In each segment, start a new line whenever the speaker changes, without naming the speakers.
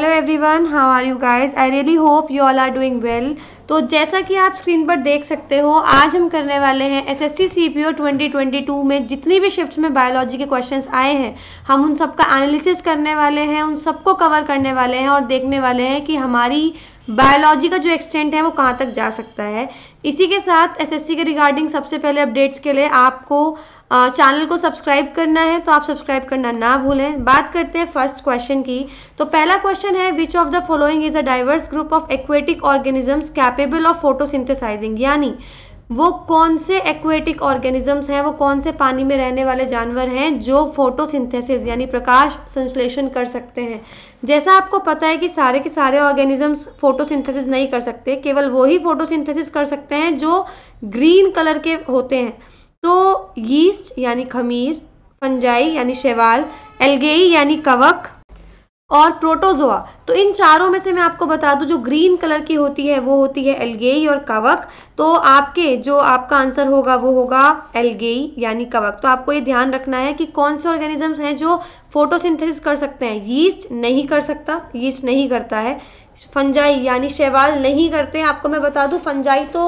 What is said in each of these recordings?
hello everyone how are you guys I really hope you all are doing well तो जैसा कि आप screen पर देख सकते हो आज हम करने वाले हैं एसएससी सीपीओ 2022 में जितनी भी शिफ्ट्स में बायोलॉजी के क्वेश्चंस आए हैं हम उन सबका एनालिसिस करने वाले हैं उन सबको कवर करने वाले हैं और देखने वाले हैं कि हमारी बायोलॉजी का जो एक्सटेंट है वो कहाँ तक जा सकता है इसी के साथ एसएससी के रिगार्डिंग सबसे पहले अपडेट्स के लिए आपको चैनल को सब्सक्राइब करना है तो आप सब्सक्राइब करना ना भूलें बात करते हैं फर्स्ट क्वेश्चन की तो पहला क्वेश्चन है which of the following is a diverse group of aquatic organisms capable of photosynthesising यानी वो कौन से एक्वेटिक ऑर्गेनिजम्स हैं वो कौन से पानी में रहने वाले जानवर हैं जो फोटोसिंथेसिस यानी प्रकाश संश्लेषण कर सकते हैं जैसा आपको पता है कि सारे के सारे ऑर्गेनिजम्स फोटोसिंथेसिस नहीं कर सकते केवल वही फोटोसिंथेसिस कर सकते हैं जो ग्रीन कलर के होते हैं तो यीस्ट यानी खमीर फंजाई यानी शैवाल एलगेई यानी कवक और प्रोटोजोआ तो इन चारों में से मैं आपको बता दूं जो ग्रीन कलर की होती है वो होती है एल्गेई और कवक तो आपके जो आपका आंसर होगा वो होगा एल्गेई यानी कवक तो आपको ये ध्यान रखना है कि कौन से ऑर्गेनिजम्स हैं जो फोटोसिंथेसिस कर सकते हैं यीस्ट नहीं कर सकता यीस्ट नहीं करता है फंजाई यानी शैवाल नहीं करते आपको मैं बता दूँ फंजाई तो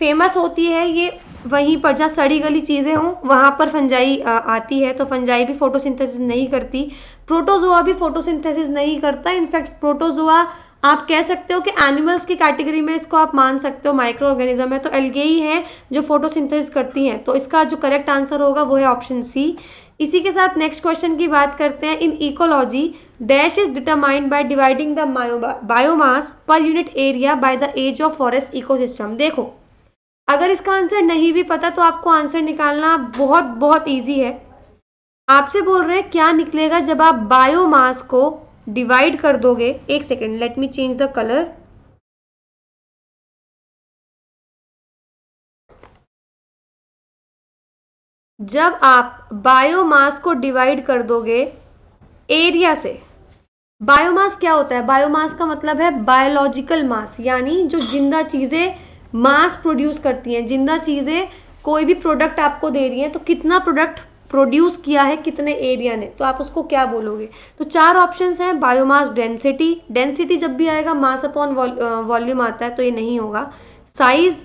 फेमस होती है ये वहीं पर जहाँ सड़ी गली चीज़ें हों वहाँ पर फंजाई आती है तो फंजाई भी फोटोसिंथेसिस नहीं करती प्रोटोजोआ भी फोटोसिंथेसिस नहीं करता इनफैक्ट प्रोटोजोआ आप कह सकते हो कि एनिमल्स की कैटेगरी में इसको आप मान सकते हो माइक्रो ऑर्गेनिज्म है तो एलगे ही है जो फोटोसिंथेसिस करती हैं तो इसका जो करेक्ट आंसर होगा वो है ऑप्शन सी इसी के साथ नेक्स्ट क्वेश्चन की बात करते हैं in ecology dash is determined by dividing the biomass per unit area by the age of forest ecosystem देखो अगर इसका आंसर नहीं भी पता तो आपको आंसर निकालना बहुत बहुत ईजी है आपसे बोल रहे हैं क्या निकलेगा जब आप बायोमास को डिवाइड कर दोगे एक second let me change the colour जब आप बायोमास को डिवाइड कर दोगे एरिया से बायोमास क्या होता है बायोमास का मतलब है बायोलॉजिकल मास यानी जो जिंदा चीज़ें मास प्रोड्यूस करती हैं जिंदा चीज़ें कोई भी प्रोडक्ट आपको दे रही हैं तो कितना प्रोडक्ट प्रोड्यूस किया है कितने एरिया ने तो आप उसको क्या बोलोगे तो चार ऑप्शंस हैं बायोमास डेंसिटी डेंसिटी जब भी आएगा मास अपॉन वॉल्यूम आता है तो ये नहीं होगा साइज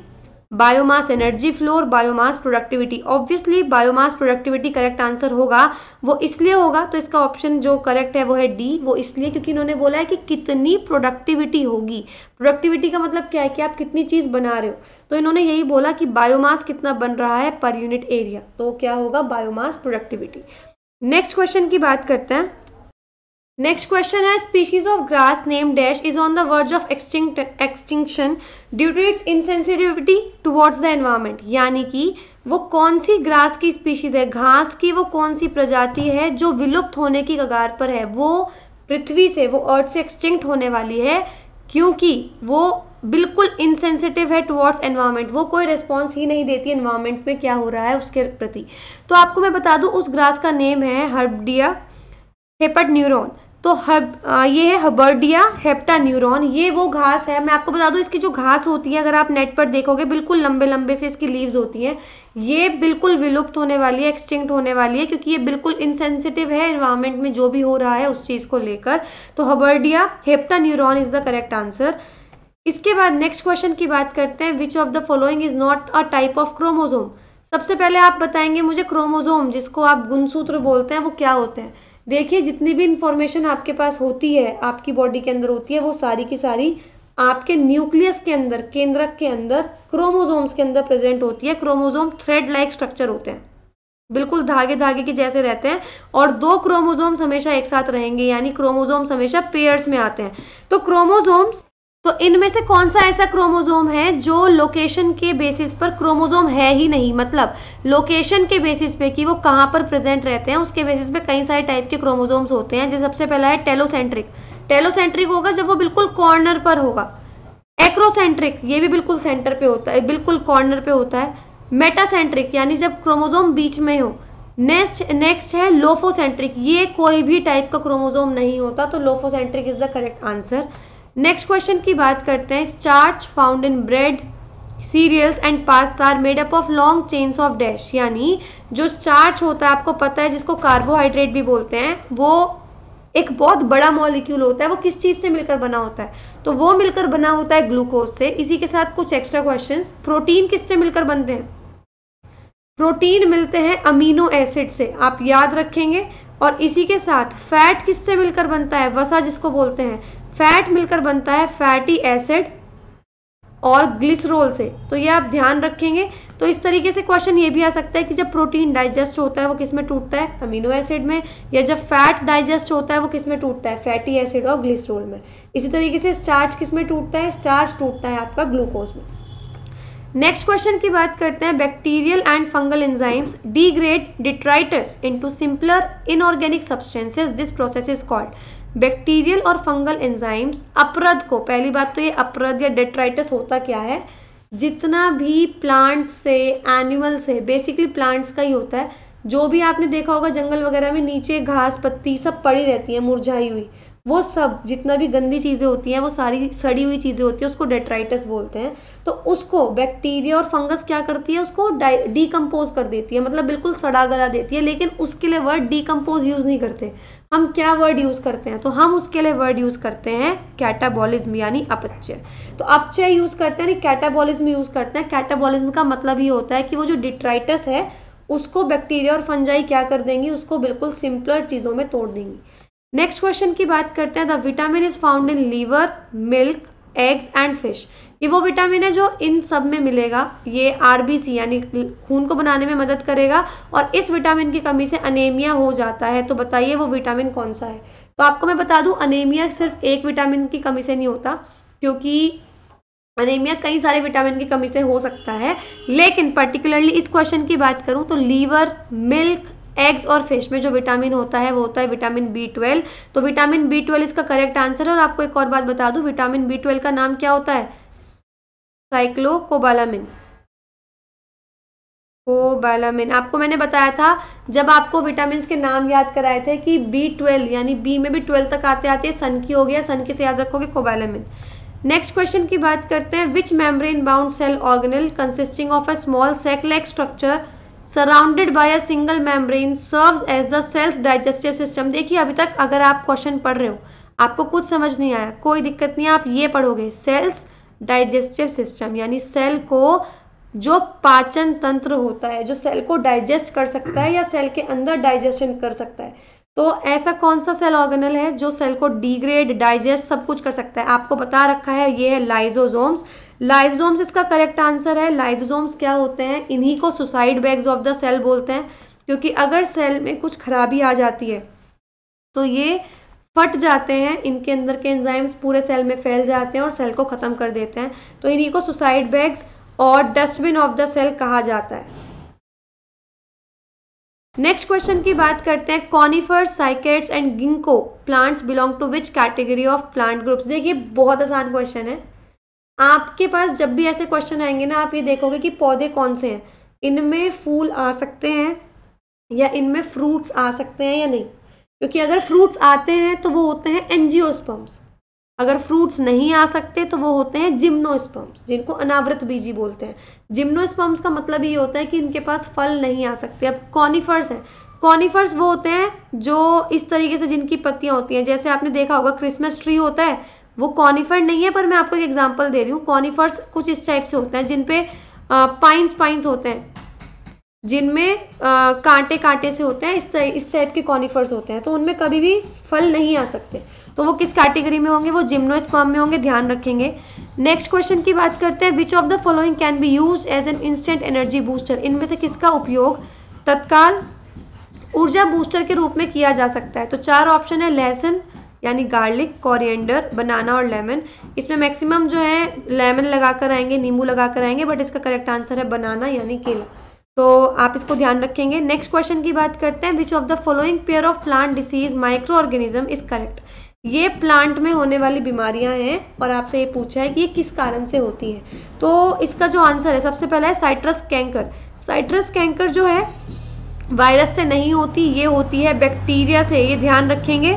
बायोमास एनर्जी फ्लो और biomass productivity obviously biomass productivity correct answer होगा वो इसलिए होगा तो इसका ऑप्शन जो करेक्ट है वो है डी वो इसलिए क्योंकि इन्होंने बोला है कि कितनी प्रोडक्टिविटी होगी प्रोडक्टिविटी का मतलब क्या है कि आप कितनी चीज़ बना रहे हो तो इन्होंने यही बोला कि बायोमास कितना बन रहा है पर यूनिट एरिया तो क्या होगा बायोमास प्रोडक्टिविटी नेक्स्ट क्वेश्चन की बात करते हैं नेक्स्ट क्वेश्चन है species of grass name dash is on the word of extinct, extinction due to its insensitivity towards the environment यानी कि वो कौन सी ग्रास की स्पीशीज है घास की वो कौन सी प्रजाति है जो विलुप्त होने की कगार पर है वो पृथ्वी से वो अर्थ से एक्सटिंक्ट होने वाली है क्योंकि वो बिल्कुल इनसेंसिटिव है टुवर्ड्स एनवायरमेंट वो कोई रिस्पॉन्स ही नहीं देती एनवायरमेंट में क्या हो रहा है उसके प्रति तो आपको मैं बता दूँ उस ग्रास का नेम है हर्बडिया हेपट न्यूरॉन तो हब ये है हबर्डिया हेप्टा न्यूरॉन ये वो घास है मैं आपको बता दूं इसकी जो घास होती है अगर आप नेट पर देखोगे बिल्कुल लंबे लंबे से इसकी लीव्स होती हैं ये बिल्कुल विलुप्त होने वाली है एक्सटिंक्ट होने वाली है क्योंकि ये बिल्कुल इनसेंसिटिव है इन्वायरमेंट में जो भी हो रहा है उस चीज़ को लेकर तो हबर्डिया hepta neuron is the correct answer इसके बाद नेक्स्ट क्वेश्चन की बात करते हैं which of the following is not a type of chromosome सबसे पहले आप बताएंगे मुझे क्रोमोजोम जिसको आप गुणसूत्र बोलते हैं वो क्या होते हैं देखिए जितनी भी इंफॉर्मेशन आपके पास होती है आपकी बॉडी के अंदर होती है वो सारी की सारी आपके न्यूक्लियस के अंदर केंद्रक के अंदर क्रोमोजोम्स के अंदर प्रेजेंट होती है क्रोमोजोम थ्रेड लाइक स्ट्रक्चर होते हैं बिल्कुल धागे धागे के जैसे रहते हैं और दो क्रोमोजोम्स हमेशा एक साथ रहेंगे यानी क्रोमोजोम्स हमेशा पेयर्स में आते हैं तो क्रोमोजोम्स तो इनमें से कौन सा ऐसा क्रोमोजोम है जो लोकेशन के बेसिस पर क्रोमोजोम है ही नहीं मतलब लोकेशन के बेसिस पे कि वो कहाँ पर प्रेजेंट रहते हैं उसके बेसिस पे कई सारे टाइप के क्रोमोजोम्स होते हैं जैसे सबसे पहला है टेलोसेंट्रिक टेलोसेंट्रिक होगा जब वो बिल्कुल कॉर्नर पर होगा एक्रोसेंट्रिक ये भी बिल्कुल सेंटर पे होता है बिल्कुल कॉर्नर पे होता है मेटासेंट्रिक यानी जब क्रोमोजोम बीच में हो नेक्स्ट नेक्स्ट है लोफोसेंट्रिक ये कोई भी टाइप का क्रोमोजोम नहीं होता तो lophocentric is the correct answer next question की बात करते हैं starch found in bread cereals and pasta are made up of long chains of dash यानी जो स्टार्च होता है आपको पता है जिसको कार्बोहाइड्रेट भी बोलते हैं वो एक बहुत बड़ा मॉलिक्यूल होता है वो किस चीज़ से मिलकर बना होता है तो वो मिलकर बना होता है ग्लूकोज से इसी के साथ कुछ एक्स्ट्रा क्वेश्चन प्रोटीन किससे मिलकर बनते हैं प्रोटीन मिलते हैं अमीनो एसिड से आप याद रखेंगे और इसी के साथ फैट किससे मिलकर बनता है वसा जिसको बोलते हैं फैट मिलकर बनता है फैटी एसिड और ग्लिसरोल से तो ये आप ध्यान रखेंगे तो इस तरीके से क्वेश्चन ये भी आ सकता है कि जब प्रोटीन डाइजेस्ट होता है वो किस में टूटता है अमीनो एसिड में या जब फैट डाइजेस्ट होता है वो किस में टूटता है फैटी एसिड और ग्लिसरोल में इसी तरीके से स्टार्च किस में टूटता है स्टार्च टूटता है आपका ग्लूकोज में नेक्स्ट क्वेश्चन की बात करते हैं bacterial and fungal enzymes degrade detritus into simpler inorganic substances this process is called bacterial और फंगल एंजाइम्स अपरद को पहली बात तो ये अपरद या डेट्राइटस होता क्या है जितना भी प्लांट से एनिमल से बेसिकली प्लांट्स का ही होता है जो भी आपने देखा होगा जंगल वगैरह में नीचे घास पत्ती सब पड़ी रहती है मुरझाई हुई वो सब जितना भी गंदी चीज़ें होती हैं वो सारी सड़ी हुई चीज़ें होती हैं उसको डेट्राइटस बोलते हैं तो उसको बैक्टीरिया और फंगस क्या करती है उसको डी कर देती है मतलब बिल्कुल सड़ा गला देती है लेकिन उसके लिए वर्ड डी यूज़ नहीं करते हम क्या वर्ड यूज़ करते हैं तो हम उसके लिए वर्ड यूज़ करते हैं कैटाबॉलिज्म यानी अपचय तो अपचय यूज़ करते हैं कैटाबॉलिज्म यूज़ करते हैं कैटाबॉलिज्म का मतलब ये होता है कि वो जो डिट्राइटस है उसको बैक्टीरिया और फंजाई क्या कर देंगी उसको बिल्कुल सिंपलर चीज़ों में तोड़ देंगी नेक्स्ट क्वेश्चन की बात करते हैं the vitamin is found in liver milk eggs and fish ये वो विटामिन है जो इन सब में मिलेगा ये आरबीसी यानी खून को बनाने में मदद करेगा और इस विटामिन की कमी से अनेमिया हो जाता है तो बताइए वो विटामिन कौन सा है तो आपको मैं बता दूं अनेमिया सिर्फ एक विटामिन की कमी से नहीं होता क्योंकि अनेमिया कई सारे विटामिन की कमी से हो सकता है लेकिन पर्टिकुलरली इस क्वेश्चन की बात करूं तो लीवर मिल्क एग्स और फिश में जो विटामिन होता है वो होता है विटामिन बी ट्वेल्व तो विटामिन बी ट्वेल्व इसका करेक्ट आंसर है और आपको एक और बात बता दूं विटामिन बी ट्वेल्व का नाम क्या होता है साइक्लोकोबालामिन कोबालामिन आपको मैंने बताया था जब आपको विटामिन के नाम याद कराए थे कि बी ट्वेल्व यानी बी में भी ट्वेल्व तक आते आते सन की हो गया सन की से याद रखोगे कोबालामिन नेक्स्ट क्वेश्चन की बात करते हैं which membrane bound cell organelle consisting of a small sac structure surrounded by a single membrane serves as the cell's digestive system देखिए अभी तक अगर आप क्वेश्चन पढ़ रहे हो आपको कुछ समझ नहीं आया कोई दिक्कत नहीं आप ये पढ़ोगे सेल्स डाइजेस्टिव सिस्टम यानी सेल को जो पाचन तंत्र होता है जो सेल को डाइजेस्ट कर सकता है या सेल के अंदर डाइजेशन कर सकता है तो ऐसा कौन सा सेल ऑर्गेनल है जो सेल को डिग्रेड डाइजेस्ट सब कुछ कर सकता है आपको बता रखा है ये है लाइजोजोम्स लाइजोजोम्स इसका करेक्ट आंसर है लाइजोजोम्स क्या होते हैं इन्हीं को suicide bags of the cell बोलते हैं क्योंकि अगर सेल में कुछ खराबी आ जाती है तो ये फट जाते हैं इनके अंदर के एंजाइम्स पूरे सेल में फैल जाते हैं और सेल को ख़त्म कर देते हैं तो इन्हीं को सुसाइड बैग्स और डस्टबिन ऑफ द सेल कहा जाता है नेक्स्ट क्वेश्चन की बात करते हैं conifer cycads and ginkgo plants belong to which category of plant groups देखिए बहुत आसान क्वेश्चन है आपके पास जब भी ऐसे क्वेश्चन आएंगे ना आप ये देखोगे कि पौधे कौन से हैं इनमें फूल आ सकते हैं या इनमें फ्रूट्स आ सकते हैं या नहीं क्योंकि अगर फ्रूट्स आते हैं तो वो होते हैं एनजियोस्पर्म्स अगर फ्रूट्स नहीं आ सकते तो वो होते हैं जिम्नोस्पम्स जिनको अनावृत बीजी बोलते हैं जिम्नोस्पम्स का मतलब ये होता है कि इनके पास फल नहीं आ सकते अब कॉनिफर्स हैं कॉनिफर्स वो होते हैं जो इस तरीके से जिनकी पत्तियां होती हैं जैसे आपने देखा होगा क्रिसमस ट्री होता है वो कॉनिफर नहीं है पर मैं आपको एक एग्जाम्पल दे रही हूँ कॉनिफर्स कुछ इस टाइप से होते हैं जिनपे पाइन्स पाइन्स होते हैं जिनमें कांटे कांटे से होते हैं इस टाइप के कॉनिफर्स होते हैं तो उनमें कभी भी फल नहीं आ सकते तो वो किस कैटेगरी में होंगे वो जिम्नोस्पर्म में होंगे ध्यान रखेंगे नेक्स्ट क्वेश्चन की बात करते हैं which of the following can be use as an instant energy booster इनमें से किसका उपयोग तत्काल ऊर्जा बूस्टर के रूप में किया जा सकता है तो चार ऑप्शन है लहसुन यानी गार्लिक कोरिएंडर बनाना और लेमन इसमें मैक्सिमम जो है लेमन लगा कर आएंगे नींबू लगा कर आएंगे बट इसका करेक्ट आंसर है बनाना यानी केला तो आप इसको ध्यान रखेंगे नेक्स्ट क्वेश्चन की बात करते हैं which of the following pair of plant disease micro organism is correct ये प्लांट में होने वाली बीमारियां हैं और आपसे ये पूछा है कि ये किस कारण से होती हैं तो इसका जो आंसर है सबसे पहला है साइट्रस कैंकर साइट्रस कैंकर जो है वायरस से नहीं होती ये होती है बैक्टीरिया से ये ध्यान रखेंगे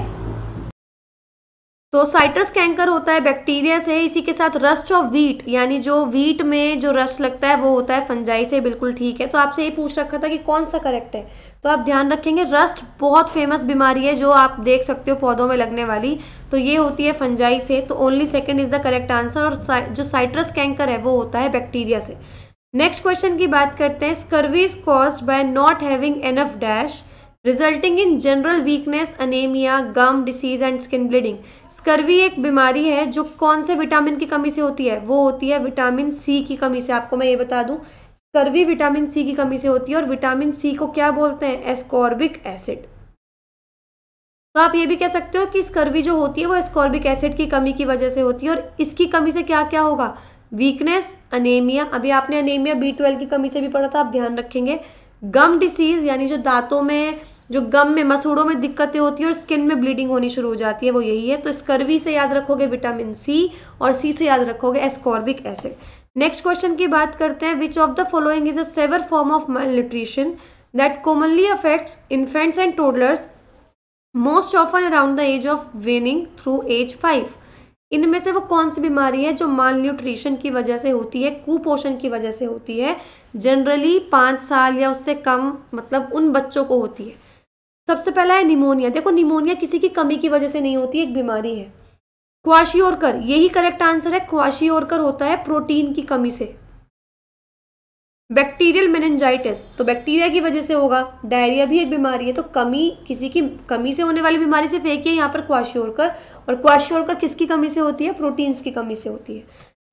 तो साइट्रस कैंकर होता है बैक्टीरिया से इसी के साथ रस्ट ऑफ वीट यानी जो वीट में जो रस्ट लगता है वो होता है फंजाई से बिल्कुल ठीक है तो आपसे ये पूछ रखा था कि कौन सा करेक्ट है तो आप ध्यान रखेंगे रस्ट बहुत फेमस बीमारी है जो आप देख सकते हो पौधों में लगने वाली तो ये होती है फंजाई से तो only second is the correct answer और जो साइट्रस कैंकर है वो होता है बैक्टीरिया से नेक्स्ट क्वेश्चन की बात करते हैं scurvy is cause by not having enough dash resulting in general weakness anaemia gum disease and skin bleeding scurvy एक बीमारी है जो कौन से विटामिन की कमी से होती है वो होती है विटामिन सी की कमी से आपको मैं ये बता दूं स्कर्वी विटामिन सी की कमी से होती है और विटामिन सी को क्या बोलते हैं एस्कॉर्बिक एसिड तो आप ये भी कह सकते हो कि स्कर्वी जो होती है वो एस्कॉर्बिक एसिड की कमी की वजह से होती है और इसकी कमी से क्या क्या होगा वीकनेस अनेमिया अभी आपने अनेमिया बी ट्वेल्व की कमी से भी पढ़ा था आप ध्यान रखेंगे गम डिसीज यानी जो दांतों में जो गम में मसूड़ों में दिक्कतें होती है और स्किन में ब्लीडिंग होनी शुरू हो जाती है वो यही है तो स्कर्वी से याद रखोगे विटामिन सी और सी से याद रखोगे एस्कॉर्बिक एसिड नेक्स्ट क्वेश्चन की बात करते हैं which of the following is a severe form of malnutrition that commonly affects infants and toddlers most often around the age of weaning through age five इनमें से वो कौन सी बीमारी है जो माल न्यूट्रिशन की वजह से होती है कुपोषण की वजह से होती है जनरली पाँच साल या उससे कम मतलब उन बच्चों को होती है सबसे पहला है निमोनिया देखो निमोनिया किसी की कमी की वजह से नहीं होती एक बीमारी है क्वाशियोरकर यही करेक्ट आंसर है कर होता है प्रोटीन की कमी से बैक्टीरियल मेनेंजाइटिस तो बैक्टीरिया की वजह से होगा डायरिया भी एक बीमारी है तो कमी किसी की कमी से होने वाली बीमारी से फेंकी है यहाँ पर क्वाशियोरकर और क्वाशियोरकर किसकी कमी से होती है प्रोटीन्स की कमी से होती है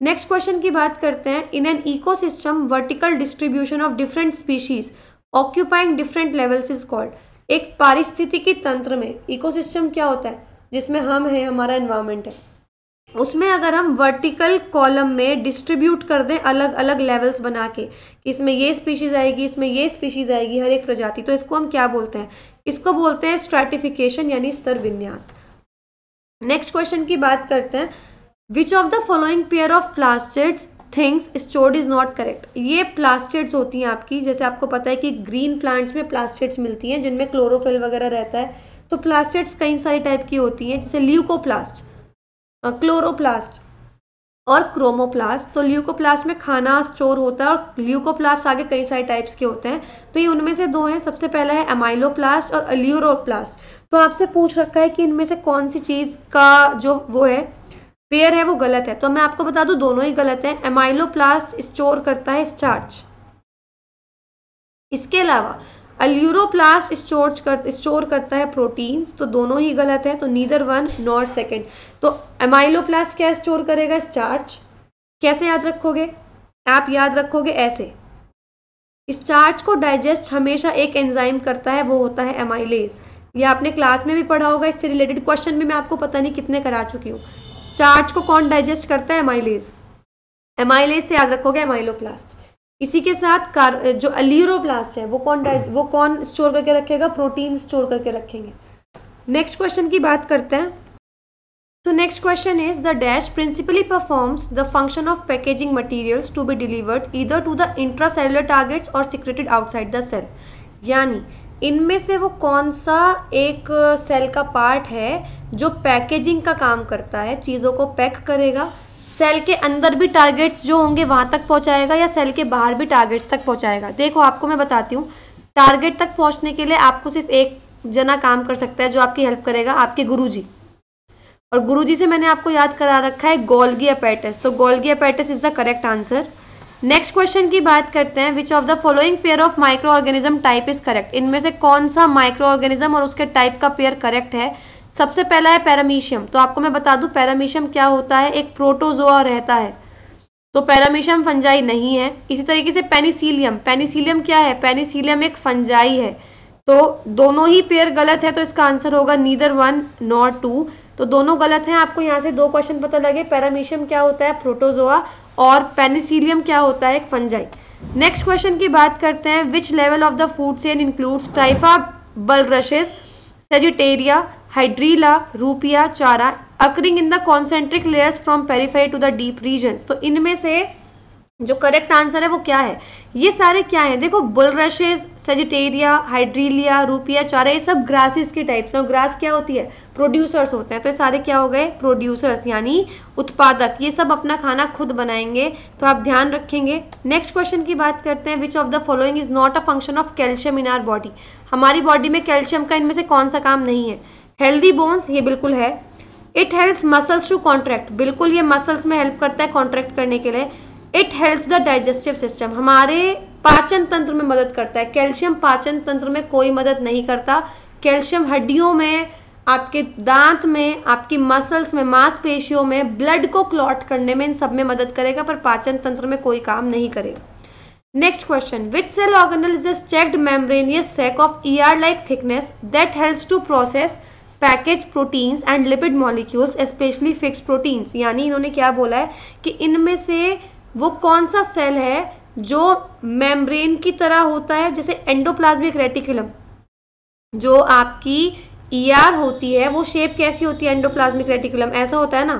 नेक्स्ट क्वेश्चन की बात करते हैं in an ecosystem vertical distribution of different species occupying different levels is called एक पारिस्थितिकी तंत्र में इकोसिस्टम क्या होता है जिसमें हम हैं हमारा इन्वायरमेंट है उसमें अगर हम वर्टिकल कॉलम में डिस्ट्रीब्यूट कर दें अलग अलग लेवल्स बना के इसमें ये स्पीशीज़ आएगी इसमें ये स्पीशीज़ आएगी हर एक प्रजाति तो इसको हम क्या बोलते हैं इसको बोलते हैं स्ट्रेटिफिकेशन यानी स्तर विन्यास नेक्स्ट क्वेश्चन की बात करते हैं which of the following pair of plastids things stored is not correct ये प्लास्टिड्स होती हैं आपकी जैसे आपको पता है कि ग्रीन प्लांट्स में प्लास्टिड्स मिलती हैं जिनमें क्लोरोफिल वगैरह रहता है तो प्लास्टिड्स कई सारी टाइप की होती हैं जैसे ल्यूकोप्लास्ट क्लोरोप्लास्ट और क्रोमोप्लास्ट तो ल्यूकोप्लास्ट में खाना स्टोर होता है और ल्यूकोप्लास्ट आगे कई सारे टाइप्स के होते हैं तो ये उनमें से दो हैं सबसे पहला है एमाइलोप्लास्ट और अल्यूरोप्लास्ट तो आपसे पूछ रखा है कि इनमें से कौन सी चीज़ का जो वो है पेयर है वो गलत है तो मैं आपको बता दूं दोनों ही गलत है एमाइलोप्लास्ट स्टोर करता है स्टार्च इसके अलावा अल्यूरोप्लास्ट स्टोर कर स्टोर करता है प्रोटीन्स तो दोनों ही गलत है तो नीदर वन नॉर सेकेंड तो एमाइलोप्लास्ट क्या स्टोर करेगा स्टार्च कैसे याद रखोगे आप याद रखोगे ऐसे स्टार्च को डाइजेस्ट हमेशा एक एंजाइम करता है वो होता है एमाइलेज ये आपने क्लास में भी पढ़ा होगा इससे रिलेटेड क्वेश्चन भी मैं आपको पता नहीं कितने करा चुकी हूँ चार्ज को कौन डाइजेस्ट करता है एमाइलेज एमाइलेज से याद रखोगे एमाइलोप्लास्ट इसी के साथ कार जो अलीरोप्लास्ट है वो कौन वो कौन स्टोर करके रखेगा प्रोटीन स्टोर करके रखेंगे नेक्स्ट क्वेश्चन की बात करते हैं तो next question is the dash principally performs the function of packaging materials to be delivered either to the intracellular targets और सिक्रेटेड आउटसाइड द सेल यानी इनमें से वो कौन सा एक सेल का पार्ट है जो पैकेजिंग का काम करता है चीज़ों को पैक करेगा सेल के अंदर भी टारगेट्स जो होंगे वहाँ तक पहुँचाएगा या सेल के बाहर भी टारगेट्स तक पहुँचाएगा देखो आपको मैं बताती हूँ टारगेट तक पहुँचने के लिए आपको सिर्फ एक जना काम कर सकता है जो आपकी हेल्प करेगा आपके जी और जी से मैंने आपको याद करा रखा है गोल्गी अपैटस तो Golgi apparatus is the correct answer next question की बात करते हैं which of the following pair of micro organism type is correct इनमें से कौन सा माइक्रो ऑर्गेनिज्म और उसके टाइप का पेयर करेक्ट है सबसे पहला है पैरामीशियम तो आपको मैं बता दूं पैरामीशियम क्या होता है एक प्रोटोजोआ रहता है तो पैरामीशियम फंजाई नहीं है इसी तरीके से पेनिसिलियम पेनिसिलियम क्या है पेनिसिलियम एक फंजाई है तो दोनों ही पेयर गलत है तो इसका आंसर होगा नीदर वन नॉट टू तो दोनों गलत हैं आपको यहाँ से दो क्वेश्चन पता लगे पैरामीशियम क्या होता है प्रोटोजोआ और पेनिसिलियम क्या होता है एक फंजाई नेक्स्ट क्वेश्चन की बात करते हैं which level of the food chain includes Typha bulrushes Sagittaria Hydrilla Ruppia Chara occurring in the concentric layers from periphery to the deep region तो इनमें से जो करेक्ट आंसर है वो क्या है ये सारे क्या हैं देखो बुलरशेज सेजिटेरिया हाइड्रीलिया रूपिया चारा ये सब ग्रासेस के टाइप्स हैं और ग्रास क्या होती है प्रोड्यूसर्स होते हैं तो ये सारे क्या हो गए प्रोड्यूसर्स यानी उत्पादक ये सब अपना खाना खुद बनाएंगे तो आप ध्यान रखेंगे नेक्स्ट क्वेश्चन की बात करते हैं which of the following is not a function of calcium in our body हमारी बॉडी में कैल्शियम का इनमें से कौन सा काम नहीं है हेल्दी बोन्स ये बिल्कुल है it help muscles to contract बिल्कुल ये मसल्स में हेल्प करता है कॉन्ट्रैक्ट करने के लिए it help the digestive system हमारे पाचन तंत्र में मदद करता है कैल्शियम पाचन तंत्र में कोई मदद नहीं करता कैल्शियम हड्डियों में आपके दांत में आपकी मसल्स में मांसपेशियों में ब्लड को क्लॉट करने में इन सब में मदद करेगा पर पाचन तंत्र में कोई काम नहीं करेगा next question which cell organelle is checked membranous sac of E R like thickness that help to process package proteins and lipid molecules specially fix proteins यानी इन्होंने क्या बोला है कि इनमें से वो कौन सा सेल है जो मेम्ब्रेन की तरह होता है जैसे एंडोप्लाज्मिक रेटिकुलम जो आपकी ईआर e होती है वो शेप कैसी होती है एंडोप्लाज्मिक रेटिकुलम ऐसा होता है ना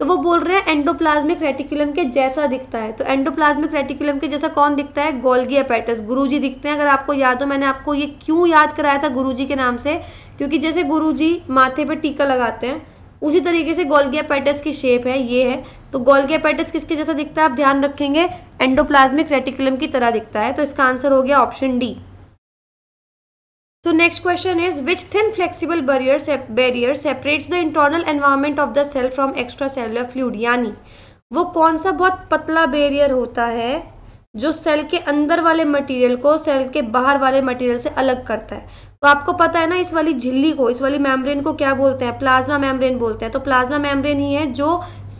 तो वो बोल रहे हैं एंडोप्लाज्मिक रेटिकुलम के जैसा दिखता है तो एंडोप्लाज्मिक रेटिकुलम के जैसा कौन दिखता है गोल्गी अपैटस गुरुजी दिखते हैं अगर आपको याद हो मैंने आपको ये क्यों याद कराया था गुरुजी के नाम से क्योंकि जैसे गुरुजी माथे पे टीका लगाते हैं उसी तरीके से गोल्गिया पेटस की शेप है ये है तो गोल्गी अपेटिस किसके जैसा दिखता है आप ध्यान रखेंगे एंडोप्लाज्मिक रेटिकुलम की तरह दिखता है तो इसका आंसर हो गया ऑप्शन डी तो next question is which thin flexible barrier barrier separates the internal environment of the cell from extra cellular fluid यानी वो कौन सा बहुत पतला बैरियर होता है जो सेल के अंदर वाले मटेरियल को सेल के बाहर वाले मटेरियल से अलग करता है तो आपको पता है ना इस वाली झिल्ली को इस वाली मेम्ब्रेन को क्या बोलते हैं प्लाज्मा मेम्ब्रेन बोलते हैं तो प्लाज्मा मेम्ब्रेन ही है जो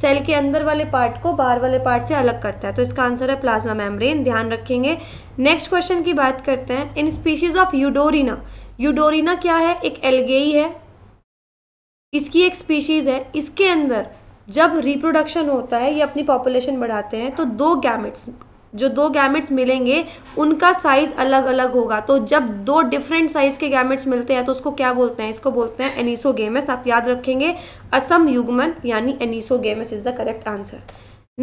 सेल के अंदर वाले पार्ट को बाहर वाले पार्ट से अलग करता है तो इसका आंसर है प्लाज्मा मेम्ब्रेन ध्यान रखेंगे नेक्स्ट क्वेश्चन की बात करते हैं in species of Eudorina Eudorina क्या है एक एलगेई है इसकी एक स्पीशीज है इसके अंदर जब रिप्रोडक्शन होता है ये अपनी पॉपुलेशन बढ़ाते हैं तो दो गैमेट्स जो दो गैमेट्स मिलेंगे उनका साइज अलग अलग होगा तो जब दो डिफरेंट साइज के गैमेट्स मिलते हैं तो उसको क्या बोलते हैं इसको बोलते हैं एनिसो गेमस आप याद रखेंगे असम युगमन यानी anisogamous is the correct answer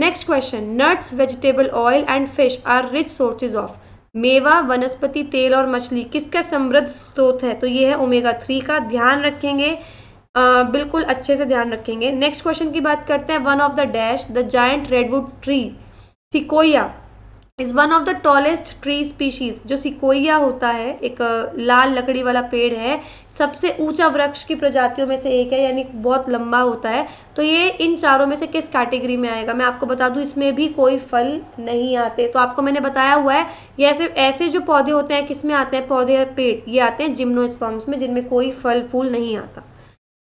next question nuts vegetable oil and fish are rich sources of मेवा वनस्पति तेल और मछली किसका समृद्ध स्रोत है तो ये है ओमेगा थ्री का ध्यान रखेंगे आ, बिल्कुल अच्छे से ध्यान रखेंगे नेक्स्ट क्वेश्चन की बात करते हैं one of the dash the giant redwood tree sequoia is one of the tallest tree species जो सिकोइया होता है एक लाल लकड़ी वाला पेड़ है सबसे ऊंचा वृक्ष की प्रजातियों में से एक है यानी बहुत लंबा होता है तो ये इन चारों में से किस कैटेगरी में आएगा मैं आपको बता दूं इसमें भी कोई फल नहीं आते तो आपको मैंने बताया हुआ है ये ऐसे ऐसे जो पौधे होते हैं किसमें आते हैं पौधे पेड़ ये आते हैं जिम्नोस्पॉम्स में जिनमें कोई फल फूल नहीं आता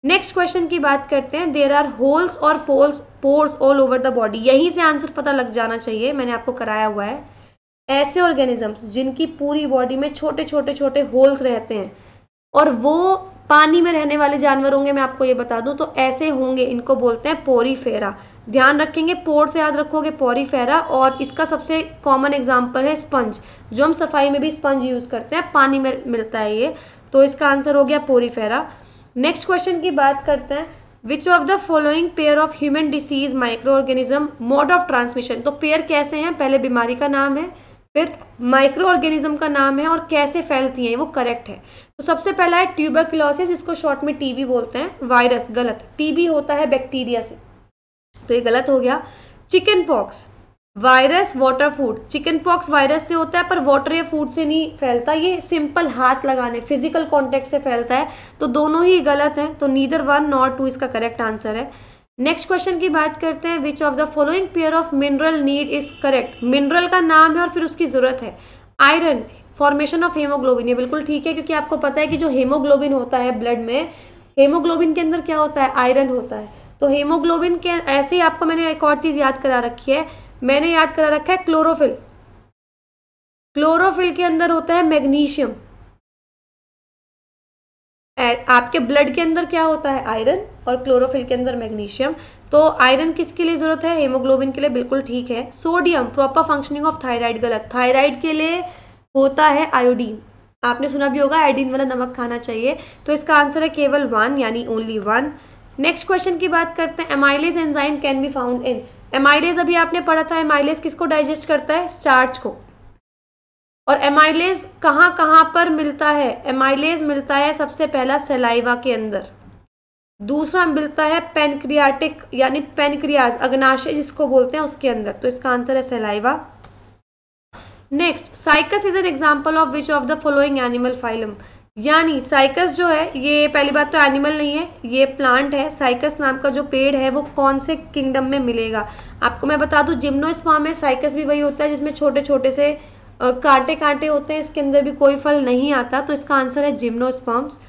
नेक्स्ट क्वेश्चन की बात करते हैं देर आर होल्स और poles pores all over the body यहीं से आंसर पता लग जाना चाहिए मैंने आपको कराया हुआ है ऐसे ऑर्गेनिजम्स जिनकी पूरी बॉडी में छोटे छोटे छोटे होल्स रहते हैं और वो पानी में रहने वाले जानवर होंगे मैं आपको ये बता दूं तो ऐसे होंगे इनको बोलते हैं पोरीफेरा ध्यान रखेंगे पोर से याद रखोगे पोरीफेरा और इसका सबसे कॉमन एग्जाम्पल है स्पंज जो हम सफाई में भी स्पंज यूज़ करते हैं पानी में मिलता है ये तो इसका आंसर हो गया पोरीफेरा नेक्स्ट क्वेश्चन की बात करते हैं which of the following pair of human disease micro organism mode of transmission तो पेयर कैसे हैं पहले बीमारी का नाम है फिर माइक्रो ऑर्गेनिज्म का नाम है और कैसे फैलती हैं वो करेक्ट है तो सबसे पहला है ट्यूबरक्लोसिस इसको शॉर्ट में टीबी बोलते हैं वायरस गलत टीबी होता है बैक्टीरिया से तो ये गलत हो गया chicken pox virus water food chicken pox virus से होता है पर वाटर या फूड से नहीं फैलता ये सिंपल हाथ लगाने फिजिकल कॉन्टेक्ट से फैलता है तो दोनों ही गलत हैं तो नीदर वन नॉट टू इसका करेक्ट आंसर है नेक्स्ट क्वेश्चन की बात करते हैं which of the following pair of mineral need is correct mineral का नाम है और फिर उसकी जरूरत है आयरन फॉर्मेशन ऑफ हेमोग्लोबिन ये बिल्कुल ठीक है क्योंकि आपको पता है कि जो हेमोग्लोबिन होता है ब्लड में हेमोग्लोबिन के अंदर क्या होता है आयरन होता है तो हेमोग्लोबिन के ऐसे ही आपको मैंने एक और चीज़ याद करा रखी है मैंने याद करा रखा है क्लोरोफिल क्लोरोफिल के अंदर होता है मैग्नीशियम आपके ब्लड के अंदर क्या होता है आयरन और क्लोरोफिल के अंदर मैग्नीशियम तो आयरन किसके लिए ज़रूरत है हेमोग्लोबिन के लिए बिल्कुल ठीक है sodium proper functioning of thyroid गलत थायराइड के लिए होता है आयोडीन आपने सुना भी होगा आयोडीन वाला नमक खाना चाहिए तो इसका आंसर है केवल वन यानी ओनली वन नेक्स्ट क्वेश्चन की बात करते हैं amylase enzyme can be found in amylase अभी आपने पढ़ा था एमाइलेज किसको डाइजेस्ट करता है स्टार्च को और एमाइलेज कहाँ कहाँ पर मिलता है एमाइलेज मिलता है सबसे पहला सेलाइवा के अंदर दूसरा मिलता है पेनक्रियाटिक यानी पेनक्रियाज अग्नाशय जिसको बोलते हैं उसके अंदर तो इसका आंसर है saliva next Cycas is an example of which of the following animal phylum यानी साइकस जो है ये पहली बात तो एनिमल नहीं है ये प्लांट है साइकस नाम का जो पेड़ है वो कौन से किंगडम में मिलेगा आपको मैं बता दूं जिम्नोस्पॉम है साइकस भी वही होता है जिसमें छोटे छोटे से कांटे कांटे होते हैं इसके अंदर भी कोई फल नहीं आता तो इसका आंसर है जिम्नोस्पॉम्स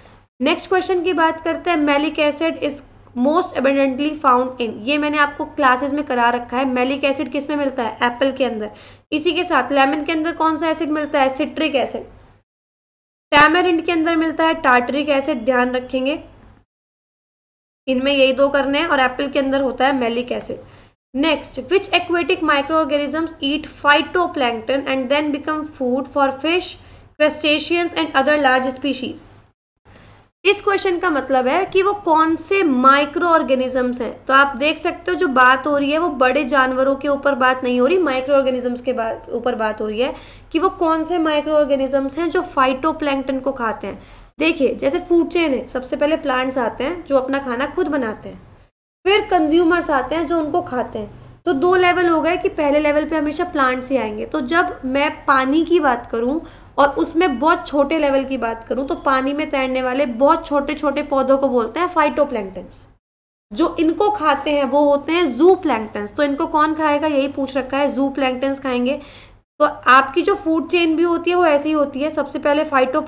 नेक्स्ट क्वेश्चन की बात करते हैं malic acid is most abundantly found in ये मैंने आपको क्लासेज में करा रखा है मेलिक एसिड किस में मिलता है एप्पल के अंदर इसी के साथ लेमन के अंदर कौन सा एसिड मिलता है सिट्रिक एसिड टैमरिंड के अंदर मिलता है टार्टरिक एसिड ध्यान रखेंगे इनमें यही दो करने हैं और एप्पल के अंदर होता है malic acid next which aquatic micro organisms eat phytoplankton and then become food for fish crustaceans and other large species इस क्वेश्चन का मतलब है कि वो कौन से माइक्रो ऑर्गेनिजम्स हैं तो आप देख सकते हो जो बात हो रही है वो बड़े जानवरों के ऊपर बात नहीं हो रही माइक्रो ऑर्गेनिजम्स के ऊपर बात हो रही है कि वो कौन से माइक्रो ऑर्गेनिजम्स हैं जो फाइटोप्लैंक्टन को खाते हैं देखिए जैसे फूड चेन है सबसे पहले प्लांट्स आते हैं जो अपना खाना खुद बनाते हैं फिर कंज्यूमर्स आते हैं जो उनको खाते हैं तो दो लेवल हो गए कि पहले लेवल पे हमेशा प्लांट्स ही आएंगे तो जब मैं पानी की बात करूं और उसमें बहुत छोटे लेवल की बात करूं तो पानी में तैरने वाले बहुत छोटे छोटे पौधों को बोलते हैं फाइटो जो इनको खाते हैं वो होते हैं जू प्लैंक्टन्स तो इनको कौन खाएगा यही पूछ रखा है जू प्लैंक्टन्स खाएंगे तो आपकी जो फूड चेन भी होती है वो ऐसी ही होती है सबसे पहले फाइटो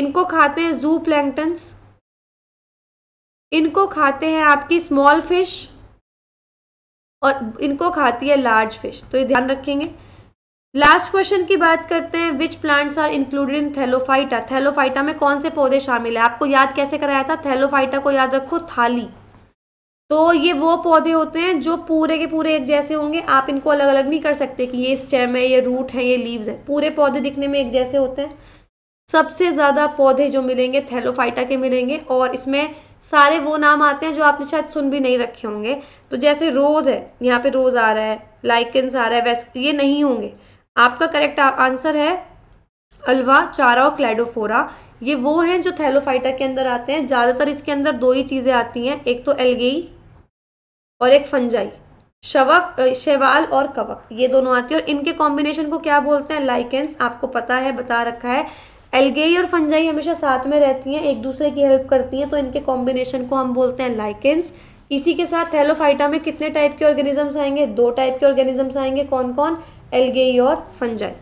इनको खाते हैं जू प्लैंक्टन्स इनको खाते हैं आपकी स्मॉल फिश और इनको खाती है लार्ज फिश तो ये ध्यान रखेंगे लास्ट क्वेश्चन की बात करते हैं which plants are included in Thallophyta Thallophyta में कौन से पौधे शामिल है आपको याद कैसे कराया था थैलोफाइटा को याद रखो थाली तो ये वो पौधे होते हैं जो पूरे के पूरे एक जैसे होंगे आप इनको अलग अलग नहीं कर सकते कि ये स्टेम है ये रूट है ये लीव्स है पूरे पौधे दिखने में एक जैसे होते हैं सबसे ज़्यादा पौधे जो मिलेंगे थैलोफाइटा के मिलेंगे और इसमें सारे वो नाम आते हैं जो आपने शायद सुन भी नहीं रखे होंगे तो जैसे रोज़ है यहाँ पे रोज़ आ रहा है लाइकन्स आ रहा है वैसे ये नहीं होंगे आपका करेक्ट आंसर है अलवा चारा और क्लैडोफोरा ये वो हैं जो थैलोफाइटा के अंदर आते हैं ज़्यादातर इसके अंदर दो ही चीज़ें आती हैं एक तो एलगेई और एक फंजाई शवक शैवाल और कवक ये दोनों आती है और इनके कॉम्बिनेशन को क्या बोलते हैं लाइकेंस आपको पता है बता रखा है एलगेई और फंजाई हमेशा साथ में रहती हैं एक दूसरे की हेल्प करती हैं तो इनके कॉम्बिनेशन को हम बोलते हैं लाइकेंस इसी के साथ थैलोफाइटा में कितने टाइप के ऑर्गेनिजम्स आएंगे दो टाइप के ऑर्गेनिजम्स आएंगे कौन कौन एलगे और फंजाई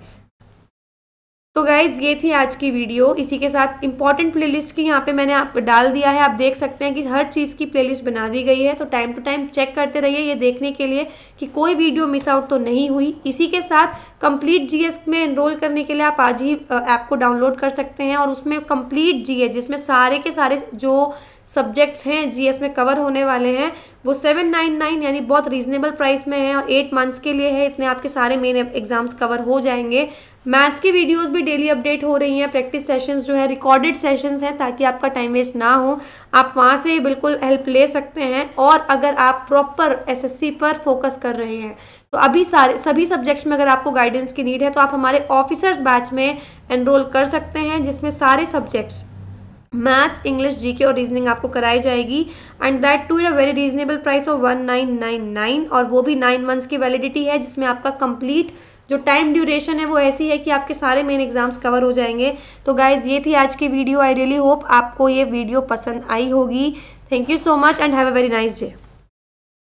तो गाइज ये थी आज की वीडियो इसी के साथ इंपॉर्टेंट प्लेलिस्ट की यहाँ पे मैंने आप डाल दिया है आप देख सकते हैं कि हर चीज़ की प्लेलिस्ट बना दी गई है तो टाइम टू टाइम चेक करते रहिए ये देखने के लिए कि कोई वीडियो मिस आउट तो नहीं हुई इसी के साथ कंप्लीट जीएस में एनरोल करने के लिए आप आज ही ऐप को डाउनलोड कर सकते हैं और उसमें कंप्लीट जीएस जिसमें सारे के सारे जो सब्जेक्ट्स हैं जीएस में कवर होने वाले हैं वो सेवन नाइन नाइन यानी बहुत रीजनेबल प्राइस में है और एट मंथ्स के लिए है इतने आपके सारे मेन एग्जाम्स कवर हो जाएंगे मैथ्स की वीडियोस भी डेली अपडेट हो रही हैं प्रैक्टिस सेशंस जो है रिकॉर्डेड सेशंस हैं ताकि आपका टाइम वेस्ट ना हो आप वहाँ से बिल्कुल हेल्प ले सकते हैं और अगर आप प्रॉपर एसएससी पर फोकस कर रहे हैं तो अभी सारे सभी सब्जेक्ट्स में अगर आपको गाइडेंस की नीड है तो आप हमारे ऑफिसर्स बैच में एनरोल कर सकते हैं जिसमें सारे सब्जेक्ट्स मैथ्स इंग्लिश के और रीजनिंग आपको कराई जाएगी and that too in a very reasonable price of one nine nine nine और वो भी नाइन मंथ्स की वैलिडिटी है जिसमें आपका कंप्लीट जो टाइम ड्यूरेशन है वो ऐसी है कि आपके सारे मेन एग्जाम्स कवर हो जाएंगे तो गाइज ये थी आज की वीडियो आई रियली होप आपको ये वीडियो पसंद आई होगी thank you so much and have a very nice day